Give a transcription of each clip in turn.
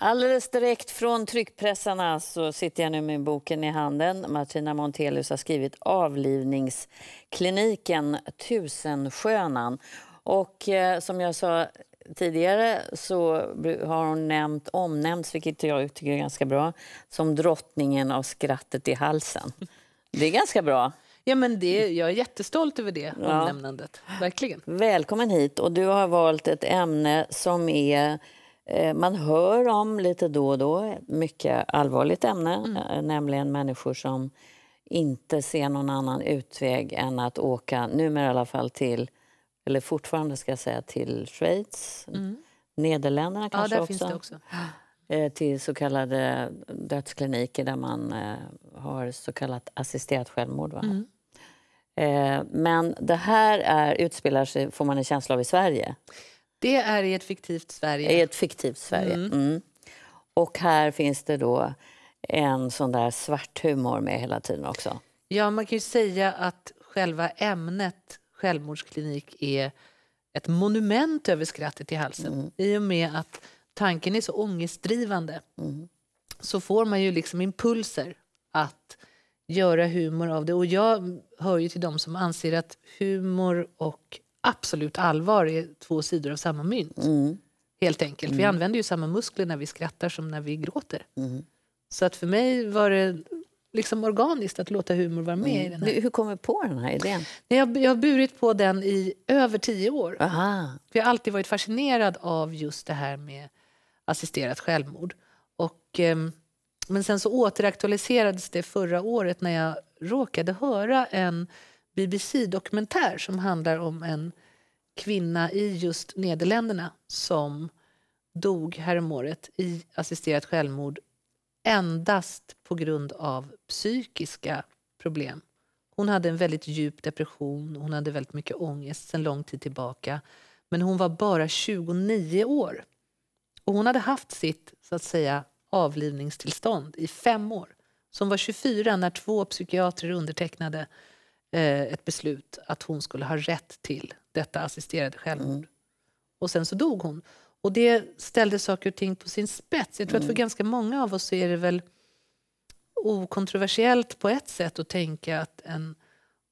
Alldeles direkt från tryckpressarna så sitter jag nu med boken i handen. Martina Montelius har skrivit Avlivningskliniken Tusenskönan. Och eh, som jag sa tidigare så har hon nämnt, omnämnts, vilket jag tycker är ganska bra, som drottningen av skrattet i halsen. Det är ganska bra. Ja, men det, jag är jättestolt över det omnämnandet. Ja. Verkligen. Välkommen hit. Och du har valt ett ämne som är Eh, man hör om lite då och då, mycket allvarligt ämne, mm. Eh, nämligen människor som inte ser någon annan utväg än att åka, numera i alla fall till, eller fortfarande ska jag säga till Schweiz, mm. Nederländerna kanske ja, också. också. Eh, till så kallade dödskliniker där man har så kallat assisterat självmord. Mm. Men det här är, utspelar sig, får man en känsla av, i Sverige. Det är i ett fiktivt Sverige. I ett fiktivt Sverige. Mm. Mm. Och här finns det då en sån där svart humor med hela tiden också. Ja, man kan ju säga att själva ämnet självmordsklinik är ett monument över skrattet i halsen. Mm. I och med att tanken är så ångestdrivande mm. så får man ju liksom impulser att göra humor av det. Och jag hör ju till dem som anser att humor och absolut allvar är två sidor av samma mynt. Mm. Helt enkelt. Mm. Vi använder ju samma muskler när vi skrattar som när vi gråter. Mm. Så att för mig var det liksom organiskt att låta humor vara med i mm. den här. Hur kom du på den här idén? Jag, jag har burit på den i över tio år. Aha. Jag har alltid varit fascinerad av just det här med assisterat självmord. Och, eh, men sen så återaktualiserades det förra året när jag råkade höra en BBC-dokumentär som handlar om en kvinna i just Nederländerna som dog häromåret i assisterat självmord endast på grund av psykiska problem. Hon hade en väldigt djup depression, hon hade väldigt mycket ångest sedan lång tid tillbaka. Men hon var bara 29 år. Och hon hade haft sitt så att säga, avlivningstillstånd i fem år. Så hon var 24 när två psykiatrer undertecknade Eh, ett beslut att hon skulle ha rätt till detta assisterade självmord. Mm. Och sen så dog hon. Och det ställde saker och ting på sin spets. Jag tror mm. att för mm. ganska många av oss är det väl okontroversiellt på ett sätt att tänka att en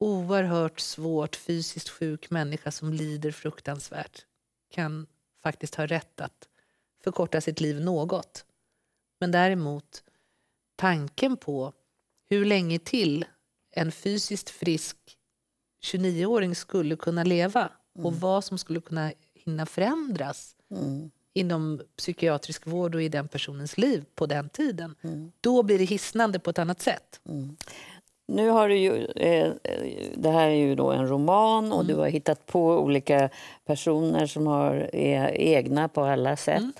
oerhört svårt fysiskt sjuk människa som lider fruktansvärt kan faktiskt ha rätt att förkorta sitt liv något. Men däremot tanken på hur länge till en fysiskt frisk 29-åring skulle kunna leva mm. och vad som skulle kunna hinna förändras mm. inom psykiatrisk vård och i den personens liv på den tiden. Mm. Då blir det hisnande på ett annat sätt. Mm. Nu har du ju, eh, det här är ju då en roman och mm. du har hittat på olika personer som har, är egna på alla sätt. Mm.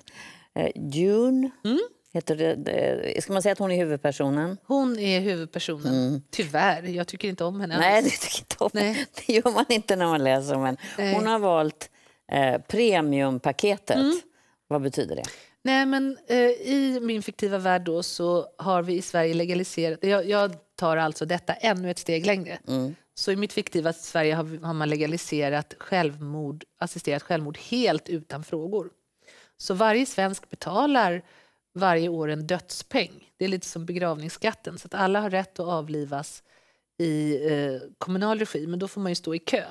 Eh, Dune, mm. Heter det, eh, ska man säga att hon är huvudpersonen? Hon är huvudpersonen, mm. tyvärr. Jag tycker inte om henne Nej, alls. det tycker inte om. Nej. Det gör man inte när man läser om henne. Hon har valt eh, premiumpaketet. Mm. Vad betyder det? Nej, men eh, I min fiktiva värld då så har vi i Sverige legaliserat... Jag, jag tar alltså detta ännu ett steg längre. Mm. Så i mitt fiktiva Sverige har, har, man legaliserat självmord, assisterat självmord helt utan frågor. Så varje svensk betalar varje år en dödspeng. Det är lite som begravningsskatten, så att alla har rätt att avlivas i eh, kommunal regi, men då får man ju stå i kö.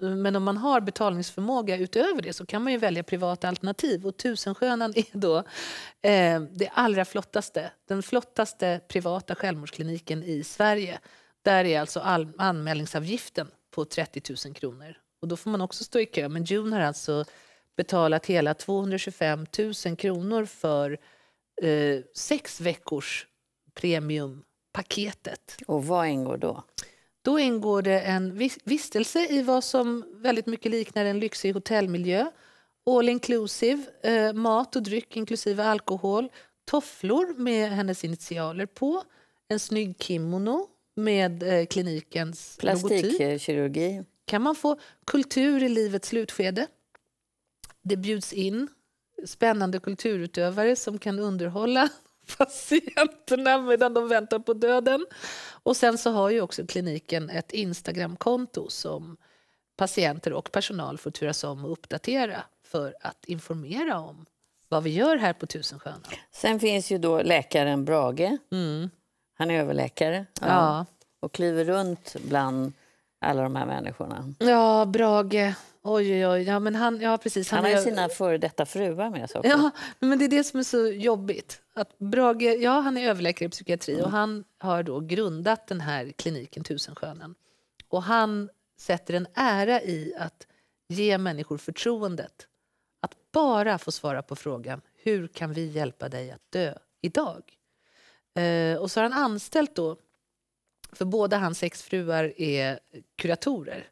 Men om man har betalningsförmåga utöver det så kan man ju välja privata alternativ. Och Tusenskönan är då eh, det allra flottaste. Den flottaste privata självmordskliniken i Sverige. Där är alltså all, anmälningsavgiften på 30 000 kronor. Och då får man också stå i kö. Men June har alltså betalat hela 225 000 kronor för eh, sex veckors premiumpaketet. Och vad ingår då? Då ingår det en vistelse i vad som väldigt mycket liknar en lyxig hotellmiljö. All inclusive, eh, mat och dryck inklusive alkohol, tofflor med hennes initialer på, en snygg kimono med eh, klinikens logotyp. Plastikkirurgi. Kan man få kultur i livets slutskede? Det bjuds in spännande kulturutövare som kan underhålla patienterna medan de väntar på döden. Och sen så har ju också kliniken ett Instagramkonto som patienter och personal får turas om att uppdatera för att informera om vad vi gör här på Tusensjön. Sen finns ju då läkaren Brage. Mm. Han är överläkare ja. Ja. och kliver runt bland alla de här människorna. Ja, Brage Oj, oj, oj. Ja, men han, ja, precis. Han, han har ju sina före detta fruar med sig Ja, men det är det som är så jobbigt. Att Brage, ja, han är överläkare i psykiatri mm. och han har då grundat den här kliniken Tusenskönen. Och han sätter en ära i att ge människor förtroendet att bara få svara på frågan hur kan vi hjälpa dig att dö idag? Eh, och så har han anställt då, för båda hans sex fruar är kuratorer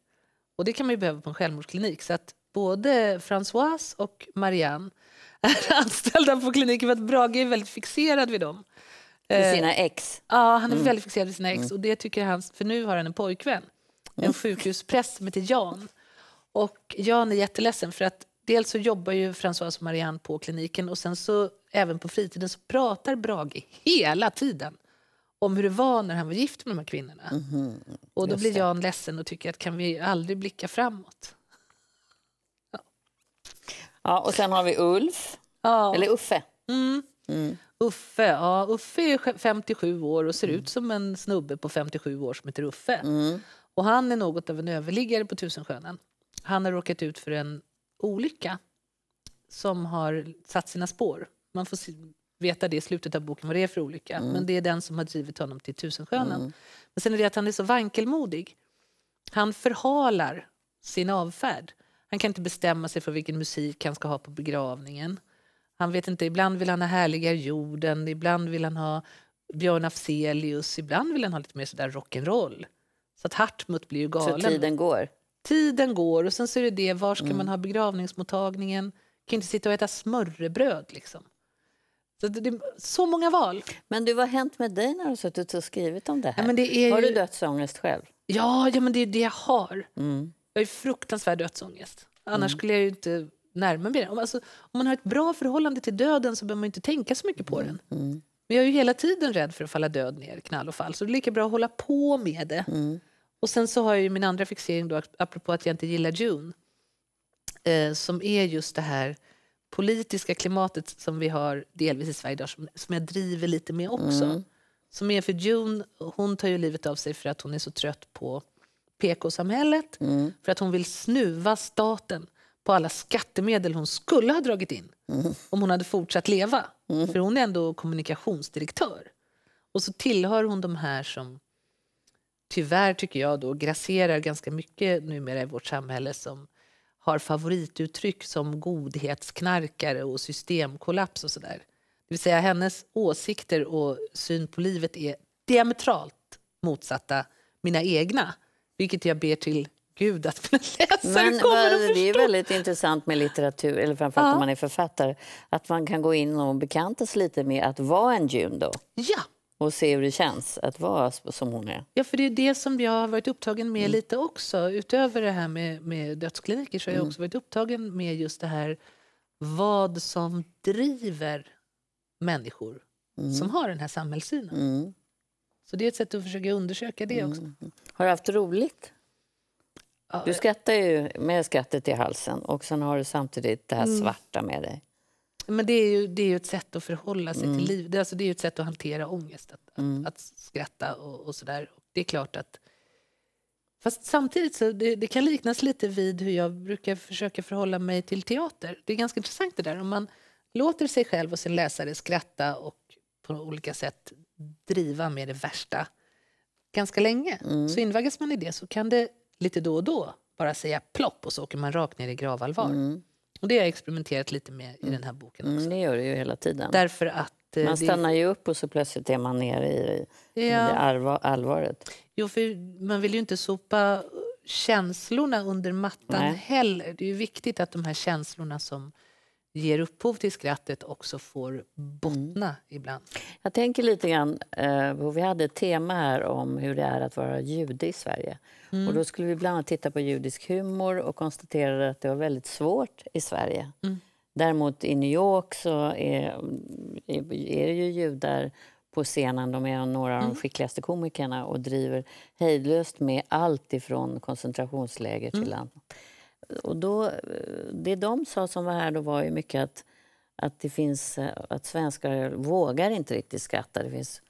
och det kan man ju behöva på en självmordsklinik. Så att både Françoise och Marianne är anställda på kliniken för att Brage är väldigt fixerad vid dem. Vid eh, sina ex? Ja, han är mm. väldigt fixerad vid sina ex. Mm. Och det tycker han, för nu har han en pojkvän, en mm. sjukhuspräst som heter Jan. Och Jan är jätteledsen för att dels så jobbar ju Françoise och Marianne på kliniken och sen så även på fritiden så pratar Brage hela tiden om hur det var när han var gift med de här kvinnorna. Mm, och då blir Jan ledsen och tycker att kan vi aldrig blicka framåt? Ja, ja och sen har vi Ulf, ja. eller Uffe. Mm. Mm. Uffe, ja, Uffe är 57 år och ser ut som en snubbe på 57 år som heter Uffe. Mm. Och han är något av en överliggare på Tusenskönen. Han har råkat ut för en olycka som har satt sina spår. Man får veta det i slutet av boken vad det är för olycka. Mm. Men det är den som har drivit honom till Tusenskönan. Mm. Men sen är det att han är så vankelmodig. Han förhalar sin avfärd. Han kan inte bestämma sig för vilken musik han ska ha på begravningen. Han vet inte, ibland vill han ha härliga jorden, ibland vill han ha Björn Afzelius, ibland vill han ha lite mer sådär rock'n'roll. Så att Hartmut blir ju galen. Så tiden går? Tiden går och sen så är det det, var ska mm. man ha begravningsmottagningen? Kan inte sitta och äta smörrebröd liksom. Så, det, det, så många val. Men du, vad har hänt med dig när du har suttit och skrivit om det här? Ja, det har ju... du dödsångest själv? Ja, ja men det är det jag har. Mm. Jag har fruktansvärd dödsångest. Annars mm. skulle jag ju inte närma mig den. Alltså, om man har ett bra förhållande till döden så behöver man inte tänka så mycket på mm. den. Mm. Men jag är ju hela tiden rädd för att falla död ner, knall och fall. Så det är lika bra att hålla på med det. Mm. Och sen så har jag ju min andra fixering då, apropå att jag inte gillar June. Eh, som är just det här politiska klimatet som vi har delvis i Sverige idag, som, som jag driver lite med också. Mm. Som är för June, hon tar ju livet av sig för att hon är så trött på PK-samhället. Mm. För att hon vill snuva staten på alla skattemedel hon skulle ha dragit in mm. om hon hade fortsatt leva. Mm. För hon är ändå kommunikationsdirektör. Och så tillhör hon de här som tyvärr, tycker jag, då grasserar ganska mycket numera i vårt samhälle som har favorituttryck som godhetsknarkare och systemkollaps och sådär. Det vill säga hennes åsikter och syn på livet är diametralt motsatta mina egna. Vilket jag ber till Gud att mina läsare Men, kommer att förstå. Det är väldigt intressant med litteratur, eller framförallt ja. om man är författare, att man kan gå in och bekanta sig lite med att vara en judo. Ja och se hur det känns att vara som hon är. Ja, för det är det som jag har varit upptagen med mm. lite också. Utöver det här med, med dödskliniker så har jag mm. också varit upptagen med just det här vad som driver människor mm. som har den här samhällssynen. Mm. Så det är ett sätt att försöka undersöka det också. Mm. Har du haft roligt? du skrattar ju med skrattet i halsen och sen har du samtidigt det här mm. svarta med dig. Men det är, ju, det är ju ett sätt att förhålla sig mm. till livet. Alltså det är ju ett sätt att hantera ångest, att, mm. att, att skratta och, och sådär. Det är klart att... Fast samtidigt så det, det, kan liknas lite vid hur jag brukar försöka förhålla mig till teater. Det är ganska intressant det där. Om man låter sig själv och sin läsare skratta och på olika sätt driva med det värsta ganska länge, mm. så invaggas man i det så kan det lite då och då bara säga plopp och så åker man rakt ner i gravallvar. Mm. Och det har jag experimenterat lite med i den här boken mm, också. Mm, det gör du ju hela tiden. Därför att eh, man stannar ju upp och så plötsligt är man nere i, ja. i allvaret. Jo, för man vill ju inte sopa känslorna under mattan Nej. heller. Det är viktigt att de här känslorna som ger upphov till skrattet också får mm. bottna mm. ibland. Jag tänker lite grann, eh, vi hade ett tema här om hur det är att vara jude i Sverige. Mm. Och då skulle vi bland annat titta på judisk humor och konstaterade att det var väldigt svårt i Sverige. Mm. Däremot i New York så är, är det ju judar på scenen. De är några av de mm. skickligaste komikerna och driver hejdlöst med allt ifrån koncentrationsläger till mm. annat och då, eh, det de sa som var här då var ju mycket att, att, det finns, eh, att svenskar vågar inte riktigt skratta. Det finns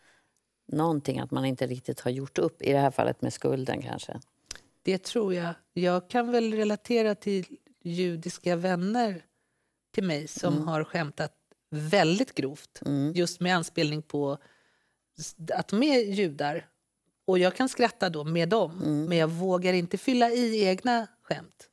någonting att man inte riktigt har gjort upp, i det här fallet med skulden kanske. Det tror jag. Jag kan väl relatera till judiska vänner till mig som mm. har skämtat väldigt grovt mm. just med anspelning på att de är judar. Och jag kan skratta då med dem, mm. men jag vågar inte fylla i egna skämt.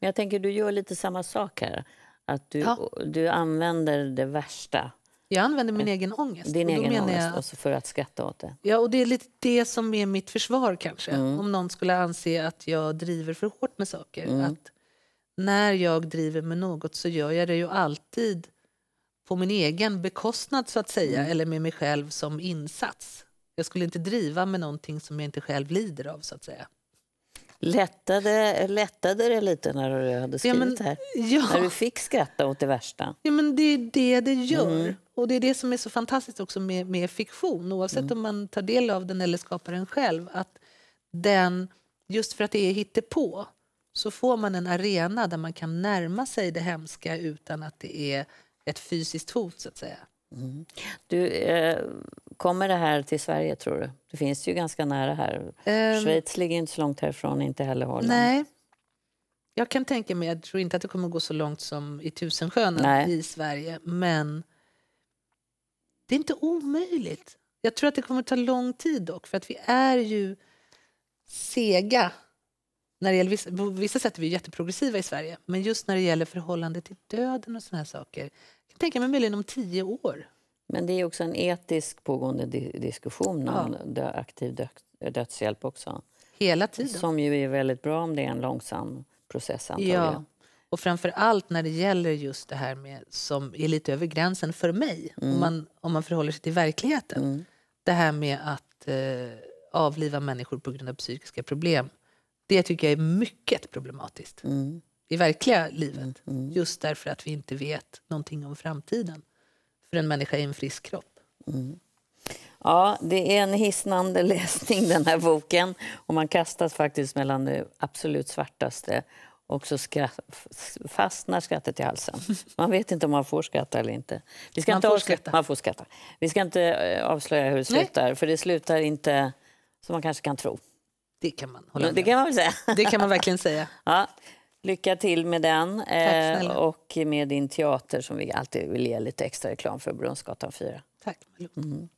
Men jag tänker, du gör lite samma sak här. Att du, ja. du använder det värsta. Jag använder min egen ångest. Din egen menar ångest, jag... för att skratta åt det. Ja, och det är lite det som är mitt försvar kanske. Mm. Om någon skulle anse att jag driver för hårt med saker. Mm. Att när jag driver med något så gör jag det ju alltid på min egen bekostnad så att säga, mm. eller med mig själv som insats. Jag skulle inte driva med någonting som jag inte själv lider av så att säga. Lättade, lättade det lite när du hade skrivit ja, men, här? Ja. När du fick skratta åt det värsta? Ja, men det är det det gör. Mm. Och det är det som är så fantastiskt också med, med fiktion, oavsett mm. om man tar del av den eller skapar den själv, att den, just för att det är hittepå, så får man en arena där man kan närma sig det hemska utan att det är ett fysiskt hot, så att säga. Du, eh, kommer det här till Sverige, tror du? Det finns ju ganska nära här. Um, Schweiz ligger inte så långt härifrån, inte heller Holland. Nej. Jag kan tänka mig, jag tror inte att det kommer gå så långt som i Tusensjön nej. i Sverige, men det är inte omöjligt. Jag tror att det kommer att ta lång tid dock, för att vi är ju sega. När det gäller på vissa sätt är vi jätteprogressiva i Sverige, men just när det gäller förhållandet till döden och såna här saker jag kan tänka mig möjligen om tio år. Men det är också en etisk pågående di diskussion om ja. aktiv dö dödshjälp också. Hela tiden. Som ju är väldigt bra om det är en långsam process antagligen. Ja. Och framför allt när det gäller just det här med som är lite över gränsen för mig, mm. om, man, om man förhåller sig till verkligheten. Mm. Det här med att eh, avliva människor på grund av psykiska problem, det tycker jag är mycket problematiskt. Mm i verkliga livet. Mm, mm. Just därför att vi inte vet någonting om framtiden för en människa i en frisk kropp. Mm. Ja, det är en hisnande läsning den här boken. Och man kastas faktiskt mellan det absolut svartaste och så skratt, fastnar skrattet i halsen. Man vet inte om man får skratta eller inte. Vi ska man, inte får skratta. man får skratta. Vi ska inte eh, avslöja hur det slutar, Nej. för det slutar inte som man kanske kan tro. Det kan man hålla med. Det kan man säga. Det kan man verkligen säga. Ja. Lycka till med den Tack, eh, och med din teater som vi alltid vill ge lite extra reklam för, Brunnsgatan 4. Tack. Mm.